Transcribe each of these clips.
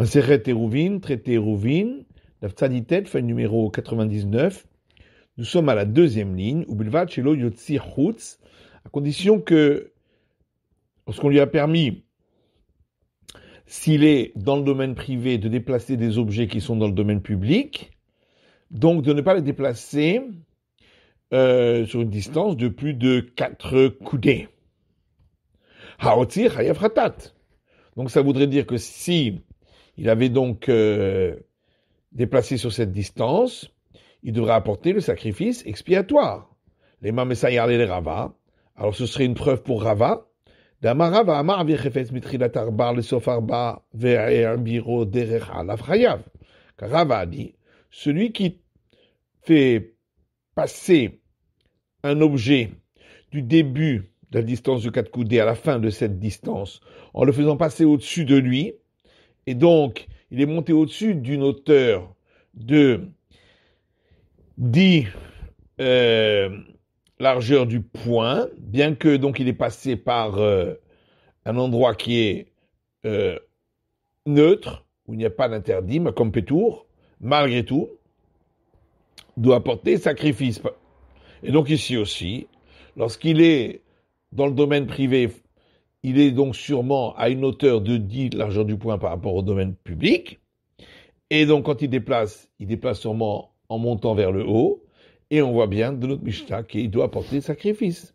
Maseret Eruvin, traité la Tzaditet, feuille numéro 99. Nous sommes à la deuxième ligne, boulevard Shelo Yotzi Chutz, à condition que, lorsqu'on lui a permis, s'il est dans le domaine privé, de déplacer des objets qui sont dans le domaine public, donc de ne pas les déplacer euh, sur une distance de plus de 4 coudées. Haotzi Donc ça voudrait dire que si il avait donc euh, déplacé sur cette distance. Il devrait apporter le sacrifice expiatoire. Les et les Rava. Alors ce serait une preuve pour Rava. Car Rava dit, celui qui fait passer un objet du début de la distance de quatre coudées à la fin de cette distance, en le faisant passer au-dessus de lui, et donc, il est monté au-dessus d'une hauteur de 10 euh, largeur du point, bien que donc il est passé par euh, un endroit qui est euh, neutre, où il n'y a pas d'interdit, mais comme Pétour, malgré tout, doit porter sacrifice. Et donc ici aussi, lorsqu'il est dans le domaine privé il est donc sûrement à une hauteur de 10 l'argent du point par rapport au domaine public. Et donc quand il déplace, il déplace sûrement en montant vers le haut. Et on voit bien de notre Mishnah qu'il doit apporter sacrifice.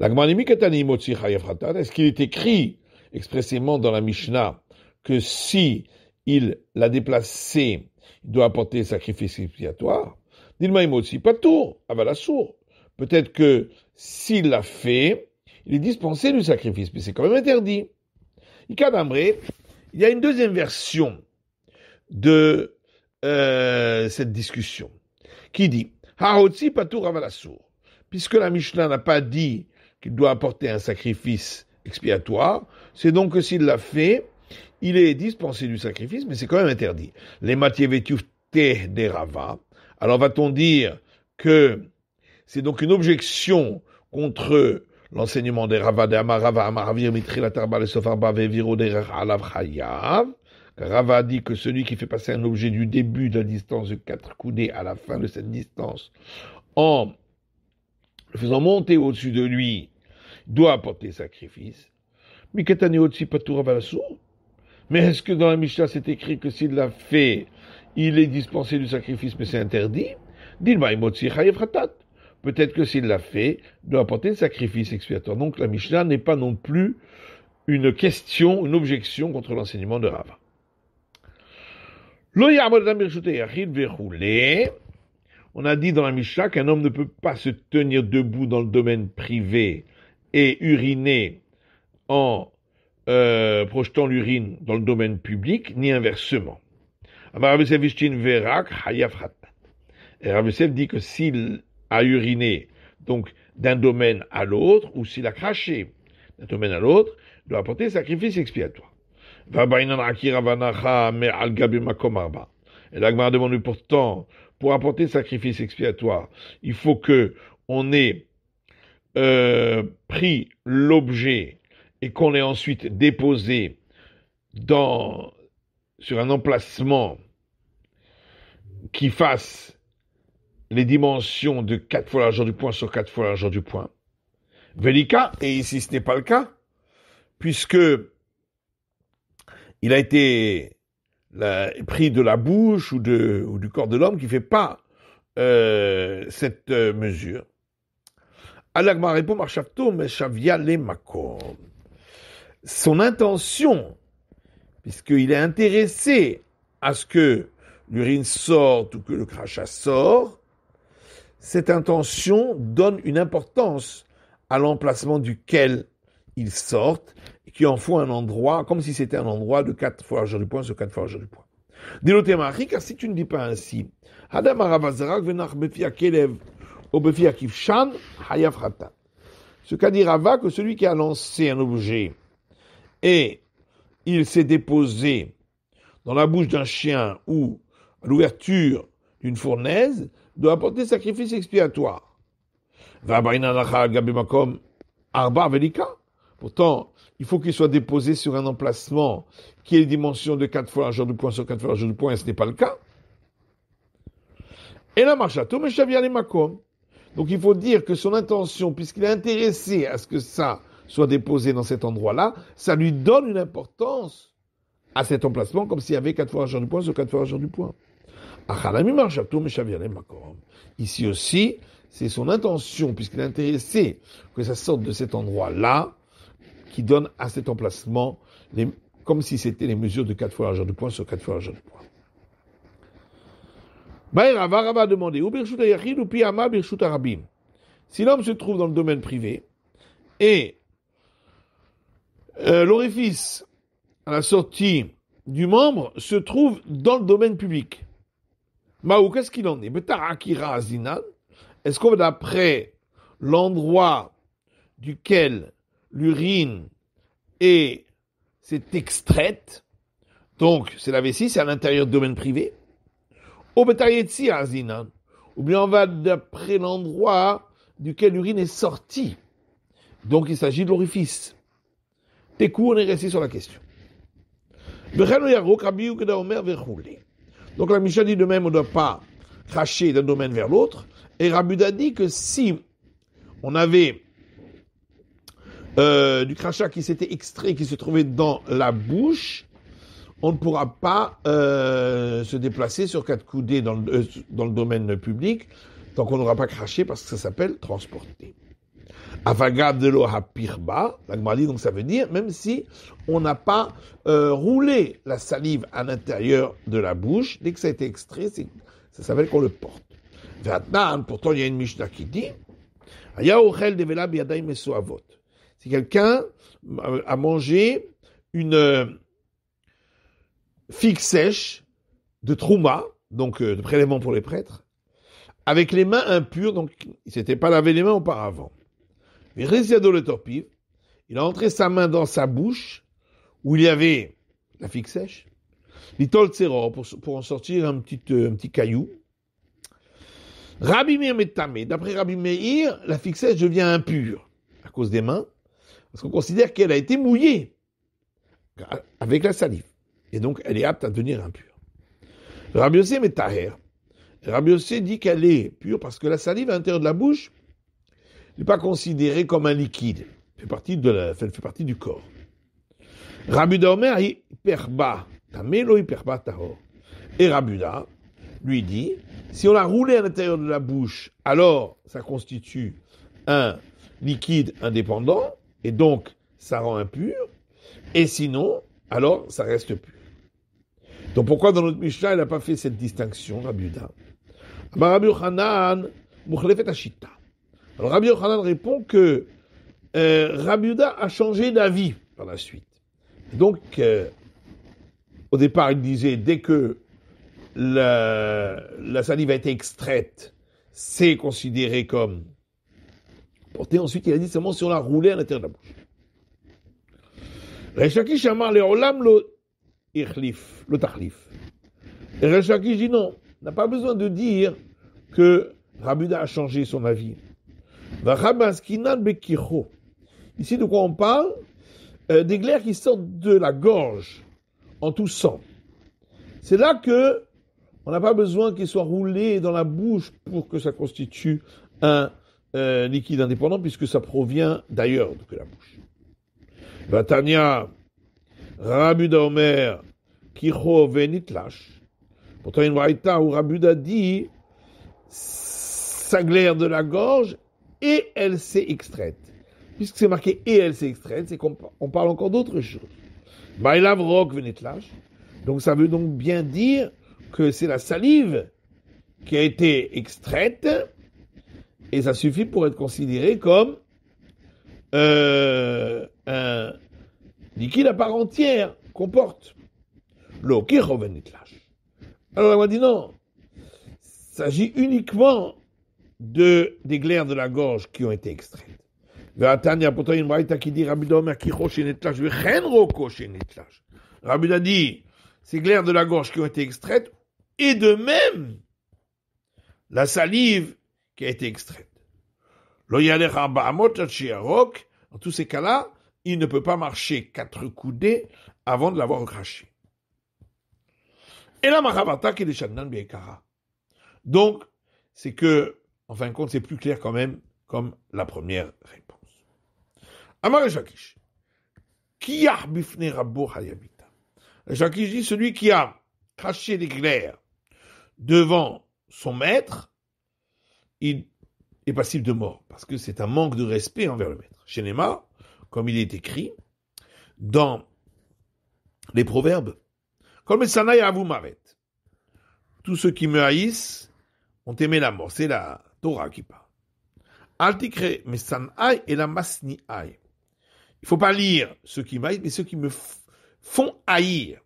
Est-ce qu'il est écrit expressément dans la Mishnah que si il l'a déplacé, il doit apporter sacrifice expiatoire aussi, Peut-être que s'il l'a fait, il est dispensé du sacrifice, mais c'est quand même interdit. Il y a une deuxième version de euh, cette discussion qui dit Puisque la Mishnah n'a pas dit qu'il doit apporter un sacrifice expiatoire, c'est donc que s'il l'a fait, il est dispensé du sacrifice, mais c'est quand même interdit. Les des Alors va-t-on dire que c'est donc une objection contre l'enseignement des Rava de Amarava Amaravir Mitri le Sofarba Alav Hayav. Rava dit que celui qui fait passer un objet du début de la distance de quatre coudées à la fin de cette distance en le faisant monter au-dessus de lui doit apporter sacrifice. Mais est-ce que dans la Mishnah c'est écrit que s'il l'a fait, il est dispensé du sacrifice mais c'est interdit? Peut-être que s'il l'a fait, doit apporter le sacrifice expiatoire. Donc la Mishnah n'est pas non plus une question, une objection contre l'enseignement de Rava. On a dit dans la Mishnah qu'un homme ne peut pas se tenir debout dans le domaine privé et uriner en euh, projetant l'urine dans le domaine public, ni inversement. Et dit que s'il a uriné, donc d'un domaine à l'autre, ou s'il a craché d'un domaine à l'autre, doit apporter sacrifice expiatoire. Et là, demande pourtant, pour apporter sacrifice expiatoire, il faut que on ait euh, pris l'objet et qu'on ait ensuite déposé dans, sur un emplacement qui fasse les dimensions de 4 fois l'argent du point sur 4 fois l'argent du point. Velika, et ici ce n'est pas le cas, puisque il a été pris de la bouche ou, du corps de l'homme qui ne fait pas euh, cette euh, mesure. Son intention, puisqu'il est intéressé à ce que l'urine sorte ou que le crachat sort, cette intention donne une importance à l'emplacement duquel ils sortent, et qui en font un endroit, comme si c'était un endroit de quatre fois du point sur quatre fois du point. moi car si tu ne dis pas ainsi, Hadam Ce qu'a dit Rava, que celui qui a lancé un objet et il s'est déposé dans la bouche d'un chien ou à l'ouverture d'une fournaise, doit apporter sacrifice expiatoire. Pourtant, il faut qu'il soit déposé sur un emplacement qui ait dimension de 4 fois un du point sur 4 fois un du point, et ce n'est pas le cas. Et la marchato, makom. Donc il faut dire que son intention, puisqu'il est intéressé à ce que ça soit déposé dans cet endroit-là, ça lui donne une importance à cet emplacement, comme s'il y avait 4 fois un du point sur 4 fois un du point. Ici aussi, c'est son intention, puisqu'il est intéressé que ça sorte de cet endroit-là, qui donne à cet emplacement, les, comme si c'était les mesures de 4 fois l'argent du point sur 4 fois l'argent du poids. a demandé, ou ou Si l'homme se trouve dans le domaine privé, et euh, l'orifice à la sortie du membre se trouve dans le domaine public. Maou, bah, qu'est-ce qu'il en est Est-ce qu'on va d'après l'endroit duquel l'urine est, extraite Donc, c'est la vessie, c'est à l'intérieur du domaine privé. Ou bien on va d'après l'endroit duquel l'urine est sortie. Donc, il s'agit de l'orifice. Tes coup on est resté sur la question. Donc la Mishnah dit de même, on ne doit pas cracher d'un domaine vers l'autre. Et Rabuda dit que si on avait euh, du crachat qui s'était extrait, qui se trouvait dans la bouche, on ne pourra pas euh, se déplacer sur quatre coudées dans le, euh, dans le domaine public tant qu'on n'aura pas craché parce que ça s'appelle transporter. Avagab de l'eau pirba, donc ça veut dire, même si on n'a pas euh, roulé la salive à l'intérieur de la bouche, dès que ça a été extrait, ça s'appelle qu'on le porte. Pourtant, il y a une Mishnah qui dit, si quelqu'un euh, a mangé une euh, figue sèche de trouma, donc euh, de prélèvement pour les prêtres, avec les mains impures, donc il ne s'était pas lavé les mains auparavant. Il a entré sa main dans sa bouche, où il y avait la figue sèche, pour, pour en sortir un petit, euh, petit caillou. Rabbi Meir d'après Rabbi Meir, la fixe sèche devient impure, à cause des mains, parce qu'on considère qu'elle a été mouillée avec la salive. Et donc, elle est apte à devenir impure. Rabbi met Metaher. Rabbi dit qu'elle est pure parce que la salive à l'intérieur de la bouche n'est pas considéré comme un liquide. fait partie, de la, fait partie du corps. Rabuda Omer, hyperba, tamelo hyperba Et Rabuda lui dit, si on l'a roulé à l'intérieur de la bouche, alors ça constitue un liquide indépendant, et donc ça rend impur, et sinon, alors ça reste pur. Donc pourquoi dans notre Mishnah, il n'a pas fait cette distinction, Rabuda Rabbi Hanan, alors Rabbi Yochanan répond que euh, Rabbi a changé d'avis par la suite. Donc, euh, au départ, il disait dès que la, salive a été extraite, c'est considéré comme porté. Ensuite, il a dit seulement si on l'a roulé à l'intérieur de la bouche. Rechaki Shamar le Olam le Irlif, le dit non, n'a pas besoin de dire que Rabuda a changé son avis. Ici, de quoi on parle euh, Des glaires qui sortent de la gorge en toussant. C'est là que on n'a pas besoin qu'ils soient roulés dans la bouche pour que ça constitue un euh, liquide indépendant, puisque ça provient d'ailleurs que la bouche. Batania Rabuda Omer, Kicho Venitlash. Pourtant, une où Rabuda dit, ça glaire de la gorge et elle s'est extraite. Puisque c'est marqué et elle s'est extraite, c'est qu'on parle encore d'autre chose. lave Rock lâche. Donc ça veut donc bien dire que c'est la salive qui a été extraite et ça suffit pour être considéré comme euh, un liquide à part entière qu'on porte. L'eau qui revenait Alors on dit non, s'agit uniquement de, des glaires de la gorge qui ont été extraites. Vatania, dit Rabbi a dit ces glaires de la gorge qui ont été extraites, et de même la salive qui a été extraite. En tous ces cas-là, il ne peut pas marcher quatre coudées avant de l'avoir craché. Et la Mahabata qui est Donc, c'est que en fin de compte, c'est plus clair quand même comme la première réponse. Amar Qui a bifne rabbo dit celui qui a craché l'éclair devant son maître, il est passible de mort, parce que c'est un manque de respect envers le maître. Chez comme il est écrit dans les proverbes, comme à avou maret. Tous ceux qui me haïssent ont aimé la mort. C'est la, Torah qui parle. Altikre, mais et la Masniai. Il faut pas lire ceux qui m'haïssent, mais ceux qui me font haïr.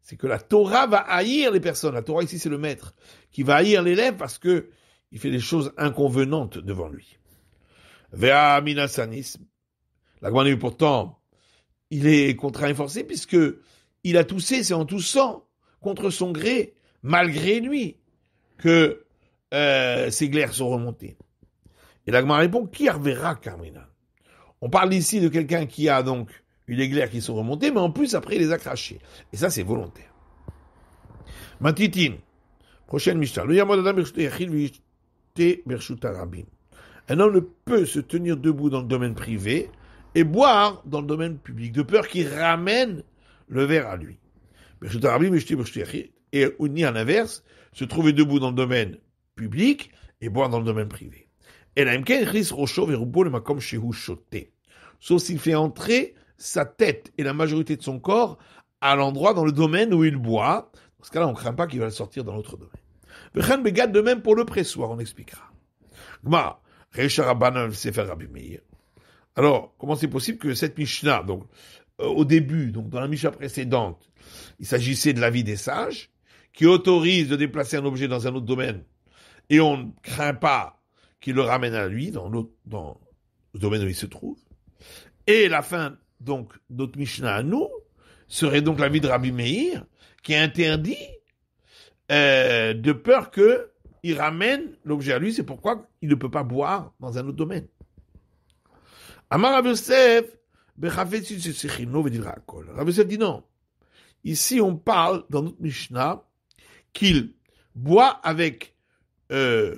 C'est que la Torah va haïr les personnes. La Torah ici, c'est le maître qui va haïr l'élève parce que il fait des choses inconvenantes devant lui. Vea La grande pourtant, il est contraint et forcé puisque il a toussé, c'est en toussant, contre son gré, malgré lui, que euh, ces glaires sont remontées. Et l'agma répond, qui reverra Carmina On parle ici de quelqu'un qui a donc eu des glaires qui sont remontées, mais en plus après il les a crachées. Et ça c'est volontaire. Matitine, prochaine Mishnah. Un homme ne peut se tenir debout dans le domaine privé et boire dans le domaine public, de peur qu'il ramène le verre à lui. Et ou ni à l'inverse, se trouver debout dans le domaine public et boire dans le domaine privé. Et la Sauf s'il fait entrer sa tête et la majorité de son corps à l'endroit dans le domaine où il boit. Dans ce cas-là, on ne craint pas qu'il va le sortir dans l'autre domaine. de même pour le pressoir, on expliquera. Alors, comment c'est possible que cette Mishnah, donc, euh, au début, donc dans la Mishnah précédente, il s'agissait de la vie des sages, qui autorise de déplacer un objet dans un autre domaine et on ne craint pas qu'il le ramène à lui dans, dans le domaine où il se trouve. Et la fin, donc, notre Mishnah à nous, serait donc vie de Rabbi Meir, qui est interdit euh, de peur que il ramène l'objet à lui, c'est pourquoi il ne peut pas boire dans un autre domaine. Amar Rabbi Yosef, Rabbi Yosef dit non. Ici, on parle dans notre Mishnah qu'il boit avec euh,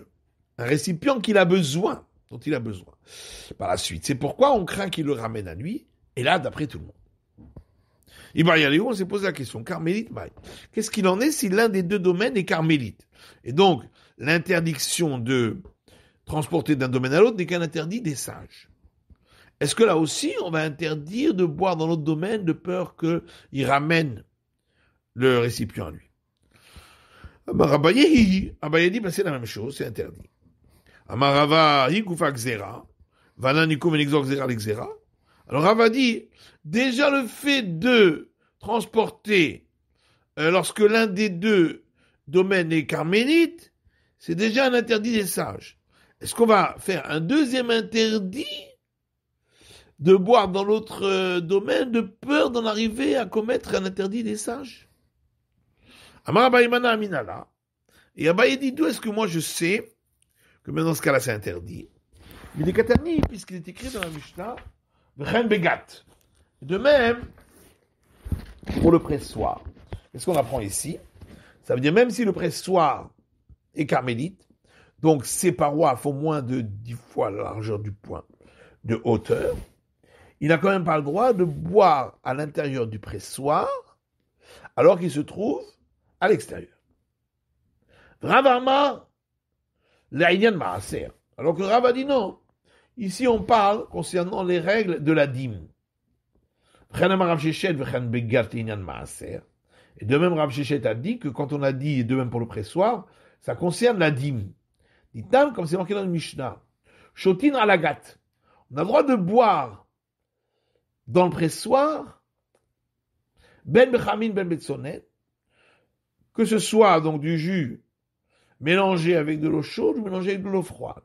un récipient qu'il a besoin, dont il a besoin par la suite. C'est pourquoi on craint qu'il le ramène à lui, et là, d'après tout le monde. aller où on s'est posé la question, carmélite, qu'est-ce qu'il en est si l'un des deux domaines est carmélite Et donc, l'interdiction de transporter d'un domaine à l'autre n'est qu'un interdit des sages. Est-ce que là aussi, on va interdire de boire dans l'autre domaine de peur qu'il ramène le récipient à lui c'est la même chose, c'est interdit. Amar Xera, Alors Rava dit, déjà le fait de transporter, lorsque l'un des deux domaines est carménite, c'est déjà un interdit des sages. Est-ce qu'on va faire un deuxième interdit de boire dans l'autre euh, domaine de peur d'en arriver à commettre un interdit des sages Amar Aminala. Et Abaye dit, d'où est-ce que moi je sais que maintenant ce cas-là c'est interdit Il est Katani, puisqu'il est écrit dans la Mishnah, Begat. De même, pour le pressoir. Qu'est-ce qu'on apprend ici Ça veut dire même si le pressoir est carmélite, donc ses parois font moins de 10 fois la largeur du point de hauteur, il n'a quand même pas le droit de boire à l'intérieur du pressoir alors qu'il se trouve à l'extérieur. Rav Amar, l'Aïnian Maaser. Hein. Alors que Rav a dit non. Ici, on parle concernant les règles de la dîme. Hein. Et de même, Rav Shechet a dit que quand on a dit, et de même pour le pressoir, ça concerne la dîme. Ditam, comme c'est marqué dans le Mishnah. Shotin alagat. On a le droit de boire dans le pressoir, ben bechamin, ben betsonet, que ce soit donc du jus mélangé avec de l'eau chaude ou mélangé avec de l'eau froide,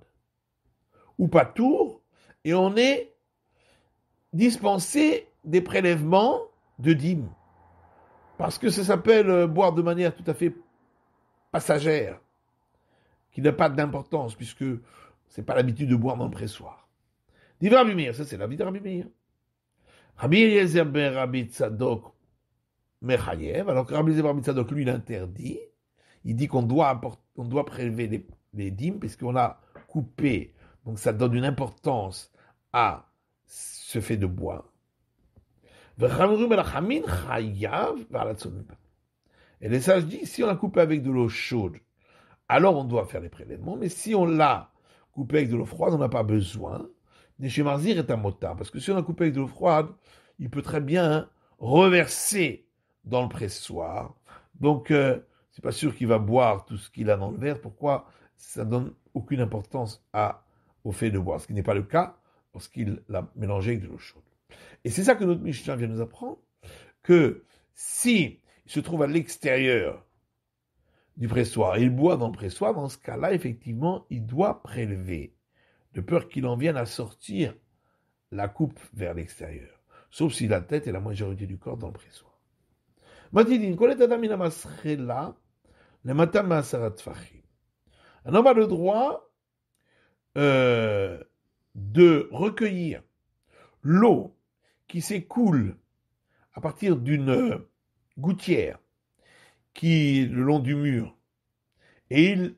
ou pas tout, et on est dispensé des prélèvements de dîmes. Parce que ça s'appelle euh, boire de manière tout à fait passagère, qui n'a pas d'importance, puisque c'est pas l'habitude de boire dans le pressoir. divra ça c'est la vie de Rabbi Meir. Mechayev, alors que Rabbi lui, il interdit. Il dit qu'on doit, on doit prélever les, dîmes puisqu'on a coupé. Donc ça donne une importance à ce fait de bois Et les sages disent, si on a coupé avec de l'eau chaude, alors on doit faire les prélèvements, mais si on l'a coupé avec de l'eau froide, on n'a pas besoin. Neshemarzir est un motard, parce que si on l'a coupé avec de l'eau froide, il peut très bien reverser dans le pressoir. Donc, euh, c'est pas sûr qu'il va boire tout ce qu'il a dans le verre. Pourquoi Ça donne aucune importance à, au fait de boire, ce qui n'est pas le cas lorsqu'il l'a mélangé avec de l'eau chaude. Et c'est ça que notre Michelin vient nous apprendre, que si il se trouve à l'extérieur du pressoir, et il boit dans le pressoir, dans ce cas-là, effectivement, il doit prélever, de peur qu'il en vienne à sortir la coupe vers l'extérieur, sauf si la tête et la majorité du corps dans le pressoir. Un homme a le droit euh, de recueillir l'eau qui s'écoule à partir d'une euh, gouttière qui est le long du mur. Et il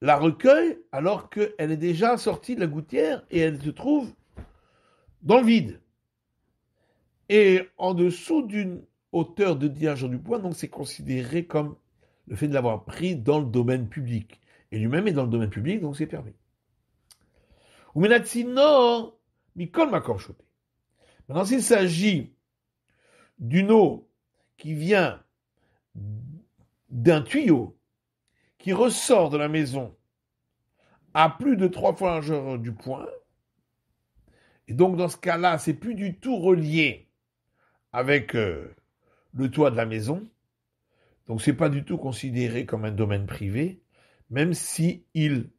la recueille alors qu'elle est déjà sortie de la gouttière et elle se trouve dans le vide. Et en dessous d'une auteur de divergence du point, donc c'est considéré comme le fait de l'avoir pris dans le domaine public. Et lui-même est dans le domaine public, donc c'est permis. Ou non m'a corchoté. Maintenant, s'il s'agit d'une eau qui vient d'un tuyau qui ressort de la maison à plus de trois fois la largeur du point, et donc dans ce cas-là, c'est plus du tout relié avec euh, le toit de la maison. Donc c'est pas du tout considéré comme un domaine privé, même si il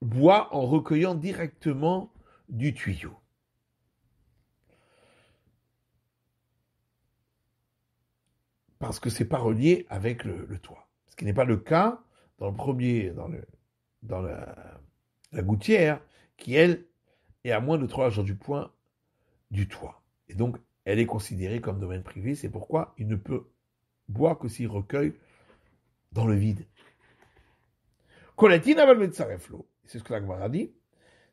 boit en recueillant directement du tuyau. Parce que c'est pas relié avec le, toit. Ce qui n'est pas le cas dans le premier, dans, le, dans la, gouttière, qui elle est à moins de trois jours du point du toit. Et donc elle est considérée comme domaine privé, c'est pourquoi il ne peut boire que s'il recueille dans le vide. Coletine c'est ce que la a dit.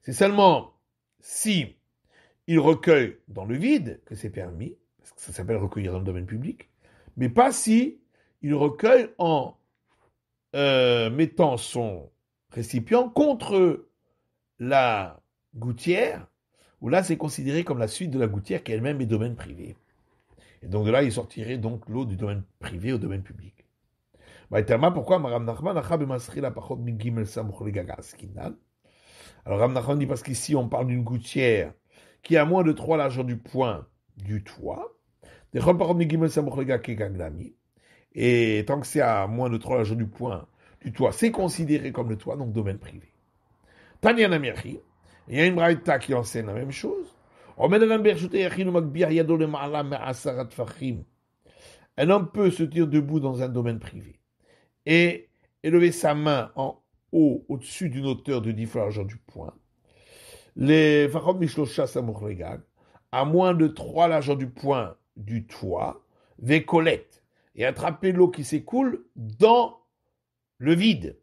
C'est seulement si il recueille dans le vide que c'est permis, parce que ça s'appelle recueillir dans le domaine public, mais pas si il recueille en euh, mettant son récipient contre la gouttière où là c'est considéré comme la suite de la gouttière qui elle-même est domaine privé. Et donc de là, il sortirait donc l'eau du domaine privé au domaine public. Pourquoi Alors Ram Nachman dit parce qu'ici on parle d'une gouttière qui a moins de 3 largeurs du point du toit. Et tant que c'est à moins de 3 largeurs du point du toit, c'est considéré comme le toit, donc domaine privé. Il y a une qui enseigne la même chose. Un homme peut se tenir debout dans un domaine privé et élever sa main en haut au-dessus d'une hauteur de 10 fois l'argent du poing. Les à moins de 3 l'argent du poing du toit, des et attraper l'eau qui s'écoule dans le vide.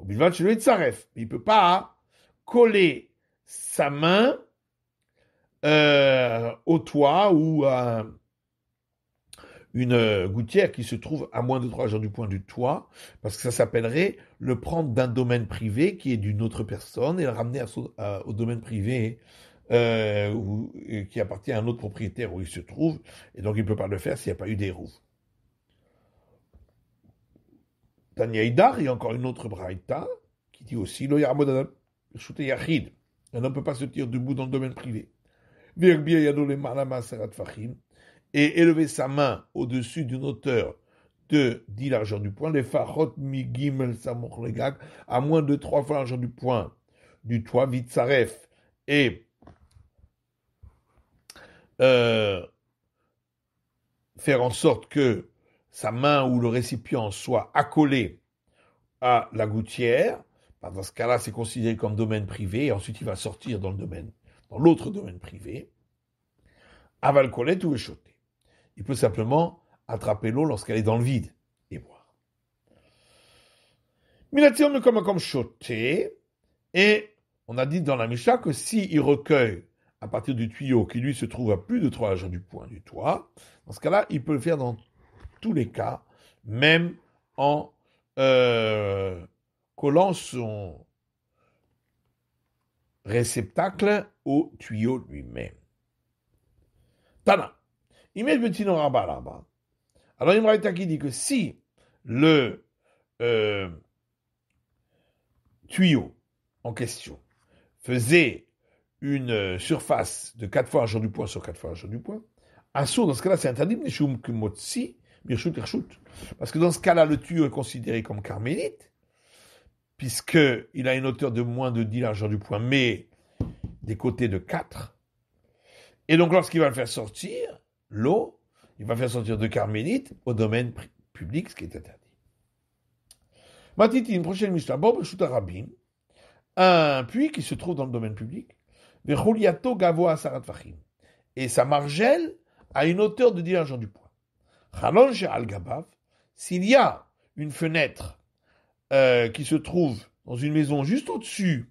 de Il ne peut pas coller sa main euh, au toit ou à une gouttière qui se trouve à moins de trois jours du point du toit, parce que ça s'appellerait le prendre d'un domaine privé qui est d'une autre personne et le ramener au domaine privé euh, euh, qui appartient à un autre propriétaire où il se trouve, et donc il ne peut pas le faire s'il n'y a pas eu des roues. Taniaïdar il y a encore une autre braïta qui dit aussi Lo Yachid, ne peut pas se tirer debout dans le domaine privé. Et élever sa main au-dessus d'une hauteur de 10 l'argent du point, les farot mi à moins de 3 fois l'argent du point du toit, Vitzaref et euh, faire en sorte que sa main ou le récipient soit accolé à la gouttière, bah, dans ce cas-là, c'est considéré comme domaine privé, et ensuite il va sortir dans le domaine, dans l'autre domaine privé. Aval colette ou échoté. Il peut simplement attraper l'eau lorsqu'elle est dans le vide et boire. Minatirne comme comme choté. Et on a dit dans la Misha que s'il recueille à partir du tuyau qui lui se trouve à plus de 3 jours du point du toit, dans ce cas-là, il peut le faire dans tous les cas, même en, euh, collant son réceptacle au tuyau lui-même. Tana. Imed là-bas. Alors Imraïta qui dit que si le euh, tuyau en question faisait une surface de 4 fois un jour du point sur 4 fois un jour du point, un saut dans ce cas-là c'est interdit, parce que dans ce cas-là le tuyau est considéré comme carmélite, puisqu'il a une hauteur de moins de 10 largeurs du point, mais des côtés de 4. Et donc lorsqu'il va le faire sortir, l'eau, il va faire sortir de carmélite au domaine public, ce qui est interdit. Matiti, une prochaine mission. Bob ben, un puits qui se trouve dans le domaine public, et sa margelle a une hauteur de 10 largeurs du poids Al s'il y a une fenêtre euh, qui se trouve dans une maison juste au-dessus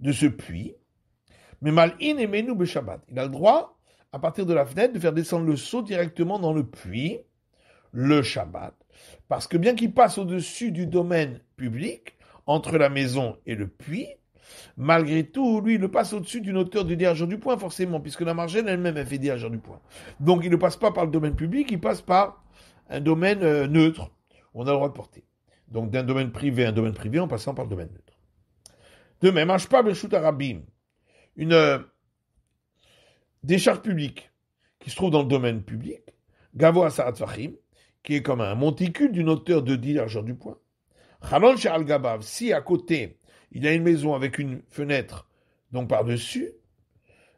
de ce puits, mais Mal-in et Menou Shabbat, Il a le droit, à partir de la fenêtre, de faire descendre le saut directement dans le puits, le Shabbat. Parce que bien qu'il passe au-dessus du domaine public, entre la maison et le puits, malgré tout, lui, il le passe au-dessus d'une hauteur du dirigeant du point, forcément, puisque la marge elle-même, elle fait dirigeant du point. Donc il ne passe pas par le domaine public, il passe par un domaine euh, neutre. où On a le droit de porter. Donc d'un domaine privé à un domaine privé en passant par le domaine neutre. De même, Ashpa et une euh, décharge publique qui se trouve dans le domaine public, Gavo Asarat Fahim, qui est comme un monticule d'une hauteur de 10 largeurs du point. Khalon Al Gabav, si à côté il y a une maison avec une fenêtre, donc par-dessus,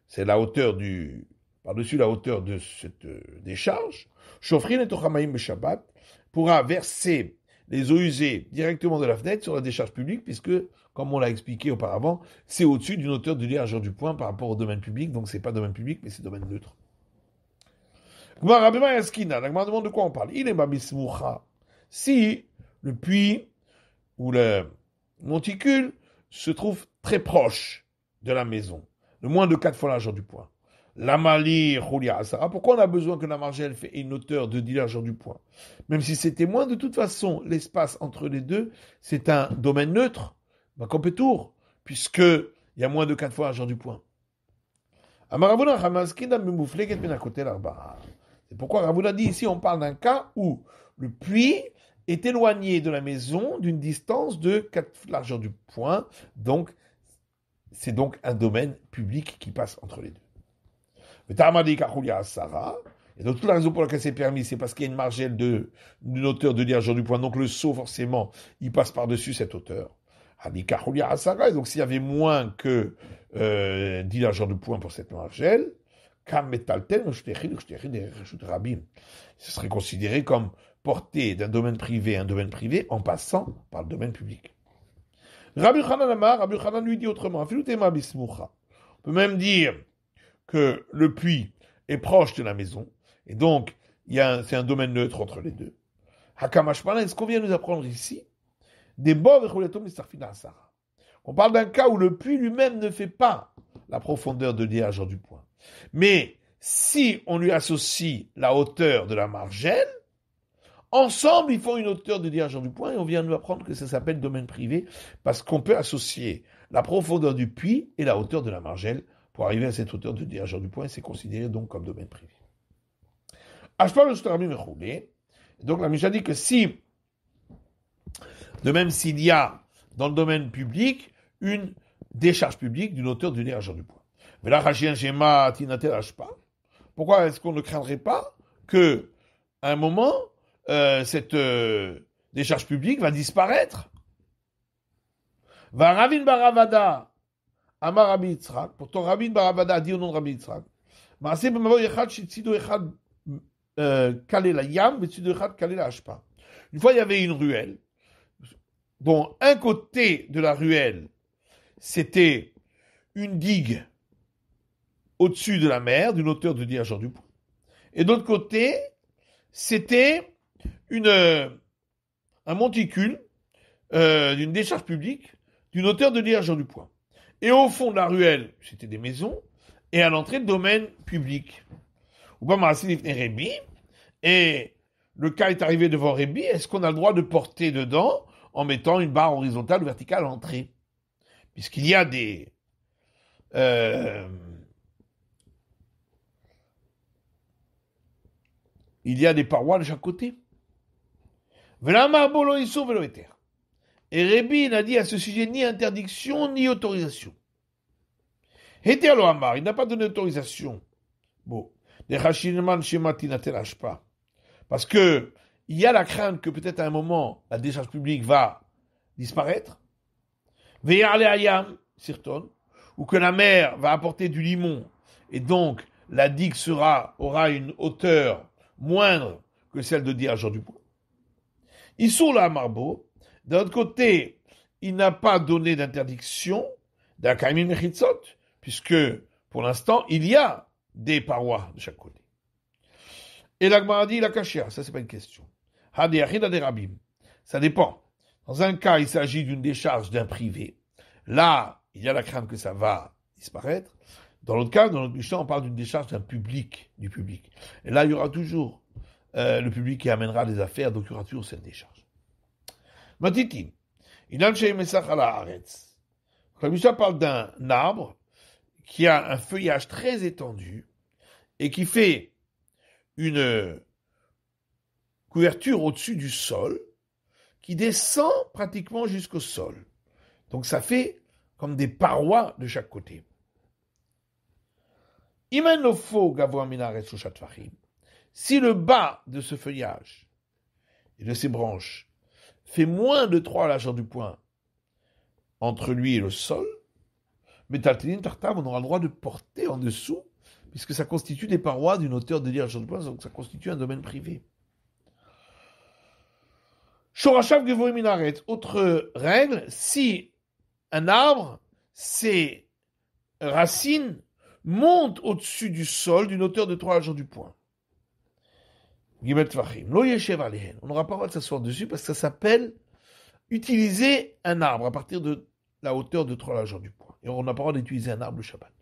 c'est la hauteur du, par-dessus la hauteur de cette euh, décharge, Shofrin et Shabbat pourra verser les eaux usées directement de la fenêtre sur la décharge publique, puisque, comme on l'a expliqué auparavant, c'est au-dessus d'une hauteur de largeur du point par rapport au domaine public, donc c'est pas domaine public, mais c'est domaine neutre. Yaskina, la de quoi on parle. Il est Si le puits ou le monticule se trouve très proche de la maison, de moins de 4 fois l'argent du point. La L'amali ça ah, Pourquoi on a besoin que la margelle fait une hauteur de largeurs du point Même si c'est témoin, de toute façon, l'espace entre les deux, c'est un domaine neutre, ma compétour, puisque il y a moins de 4 fois l'argent du point. C'est pourquoi Ravuna dit ici, on parle d'un cas où le puits est éloigné de la maison d'une distance de 4 l'argent du point, donc c'est donc un domaine public qui passe entre les deux. Et donc toute la raison pour laquelle c'est permis, c'est parce qu'il y a une margelle de, d'une hauteur de dirigeant du point. Donc le saut, forcément, il passe par-dessus cette hauteur. Et donc s'il y avait moins que euh, 10 largeurs de point pour cette margelle, ce serait considéré comme porté d'un domaine privé à un domaine privé en passant par le domaine public. Rabbi Khanan Rabbi lui dit autrement, On peut même dire que le puits est proche de la maison, et donc il y a c'est un domaine neutre entre les deux. Hakamashpana, est-ce qu'on vient nous apprendre ici des On parle d'un cas où le puits lui-même ne fait pas la profondeur de l'éagent du point. Mais si on lui associe la hauteur de la margelle, ensemble ils font une hauteur de l'éagent du point et on vient nous apprendre que ça s'appelle domaine privé parce qu'on peut associer la profondeur du puits et la hauteur de la margelle pour arriver à cette hauteur de dirigeant du point, c'est considéré donc comme domaine privé. Donc la Mishnah dit que si, de même s'il y a dans le domaine public une décharge publique d'une hauteur du dirigeant du point. Mais là, pourquoi est-ce qu'on ne craindrait pas que, à un moment, euh, cette euh, décharge publique va disparaître Va Ravin Baravada Amar Rabbi Yitzhak, pourtant Rabbi Barabada a dit au nom de Rabbi Yitzhak, euh, la Yam, la Une fois, il y avait une ruelle, dont un côté de la ruelle, c'était une digue au-dessus de la mer, d'une hauteur de 10 à du point Et d'autre côté, c'était une, euh, un monticule euh, d'une décharge publique d'une hauteur de 10 du point. Et au fond de la ruelle, c'était des maisons. Et à l'entrée, domaine public. Ou Et le cas est arrivé devant Rébi, est-ce qu'on a le droit de porter dedans en mettant une barre horizontale ou verticale à l'entrée Puisqu'il y a des... Euh, il y a des parois de chaque côté. Vela marbolo et et Rébi n'a dit à ce sujet ni interdiction ni autorisation. alors il n'a pas donné d'autorisation. Bon. Parce que il y a la crainte que peut-être à un moment la décharge publique va disparaître. ou que la mer va apporter du limon et donc la digue sera aura une hauteur moindre que celle de dire du bois. sont là, marbo, d'un autre côté, il n'a pas donné d'interdiction d'un kaimim mechitzot, puisque pour l'instant, il y a des parois de chaque côté. Et l'agmara dit la cachère, ça c'est pas une question. ça dépend. Dans un cas, il s'agit d'une décharge d'un privé. Là, il y a la crainte que ça va disparaître. Dans l'autre cas, dans notre mission, on parle d'une décharge d'un public, du public. Et là, il y aura toujours euh, le public qui amènera des affaires, donc il y aura toujours cette décharge. Matitim. Une homme aretz. La Mishnah parle d'un arbre qui a un feuillage très étendu et qui fait une couverture au-dessus du sol qui descend pratiquement jusqu'au sol. Donc ça fait comme des parois de chaque côté. Si le bas de ce feuillage et de ses branches fait moins de 3 à l'agent du point entre lui et le sol, mais une Tartam, on aura le droit de porter en dessous, puisque ça constitue des parois d'une hauteur de 10 à du point, donc ça constitue un domaine privé. Shorachav Gevoiminaret, autre règle, si un arbre, ses racines montent au-dessus du sol d'une hauteur de 3 à du point, on n'aura pas le droit de s'asseoir dessus parce que ça s'appelle utiliser un arbre à partir de la hauteur de trois largeurs du poing. Et on n'a pas le droit d'utiliser un arbre de Shabbat.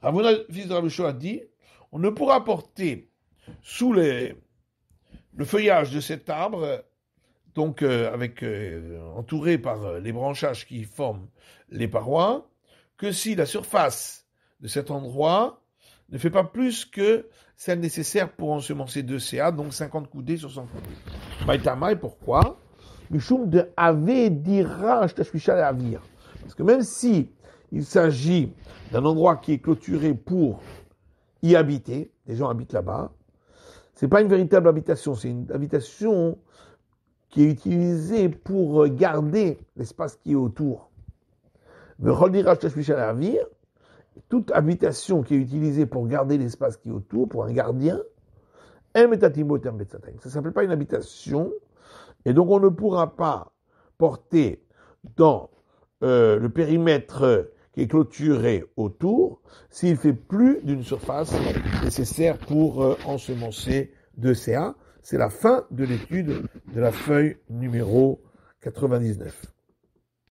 Ravuna, fils de Rabbi a dit on ne pourra porter sous les, le feuillage de cet arbre, donc euh, avec, euh, entouré par euh, les branchages qui forment les parois, que si la surface de cet endroit ne fait pas plus que celle nécessaire pour ensemencer 2 CA, donc 50 coudées sur 100 coudées. Baitama, pourquoi de Ave Parce que même si il s'agit d'un endroit qui est clôturé pour y habiter, les gens habitent là-bas, ce n'est pas une véritable habitation, c'est une habitation qui est utilisée pour garder l'espace qui est autour toute habitation qui est utilisée pour garder l'espace qui est autour, pour un gardien, ça ne s'appelle pas une habitation, et donc on ne pourra pas porter dans euh, le périmètre qui est clôturé autour s'il fait plus d'une surface nécessaire pour euh, ensemencer de CA. C'est la fin de l'étude de la feuille numéro 99.